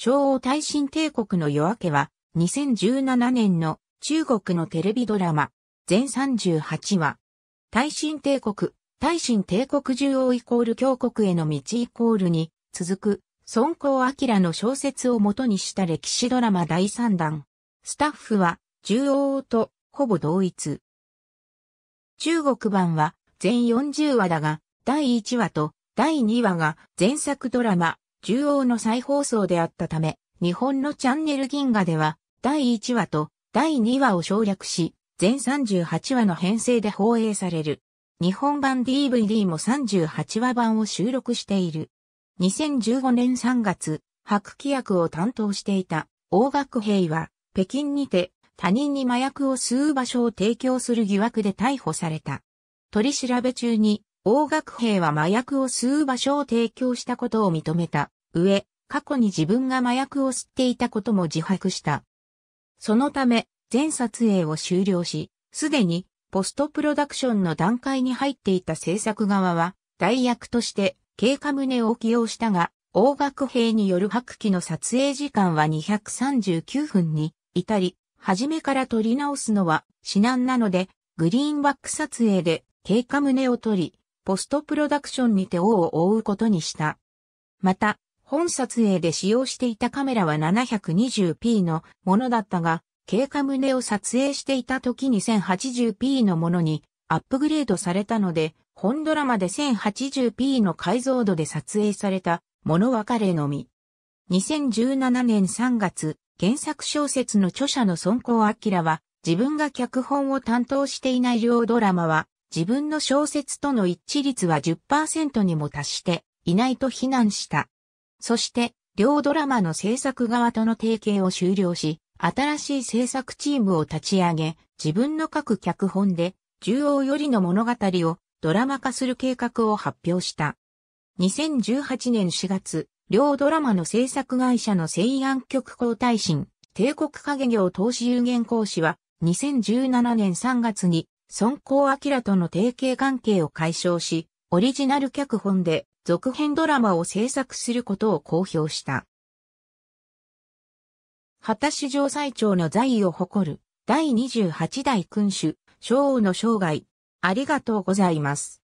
昭和大新帝国の夜明けは、2017年の中国のテレビドラマ、全38話。大新帝国、大新帝国中央イコール峡国への道イコールに、続く、孫光明の小説を元にした歴史ドラマ第3弾。スタッフは、中央とほぼ同一。中国版は全40話だが、第1話と第2話が前作ドラマ中央の再放送であったため、日本のチャンネル銀河では、第1話と第2話を省略し、全38話の編成で放映される。日本版 DVD も38話版を収録している。2015年3月、白規役を担当していた大学兵は、北京にて他人に麻薬を吸う場所を提供する疑惑で逮捕された。取り調べ中に王学兵は麻薬を吸う場所を提供したことを認めた上、過去に自分が麻薬を吸っていたことも自白した。そのため、全撮影を終了し、すでにポストプロダクションの段階に入っていた制作側は、代役として、経過胸を起用したが、王学兵による白記の撮影時間は239分に至り、初めから撮り直すのは至難なので、グリーンバック撮影で経過胸を撮り、ポストプロダクションにて王を追うことにした。また、本撮影で使用していたカメラは 720p のものだったが、経過胸を撮影していた時に 1080p のものにアップグレードされたので、本ドラマで 1080p の解像度で撮影されたもの別れのみ。2017年3月、原作小説の著者の孫光明は、自分が脚本を担当していない両ドラマは、自分の小説との一致率は10%にも達していないと非難した。そして、両ドラマの制作側との提携を終了し、新しい制作チームを立ち上げ、自分の各脚本で、中央よりの物語をドラマ化する計画を発表した。2018年4月、両ドラマの制作会社の西安局交代神、帝国影業投資有限講師は、2017年3月に孫光明との提携関係を解消し、オリジナル脚本で続編ドラマを制作することを公表した。畑史上最長の在位を誇る第28代君主、昭王の生涯、ありがとうございます。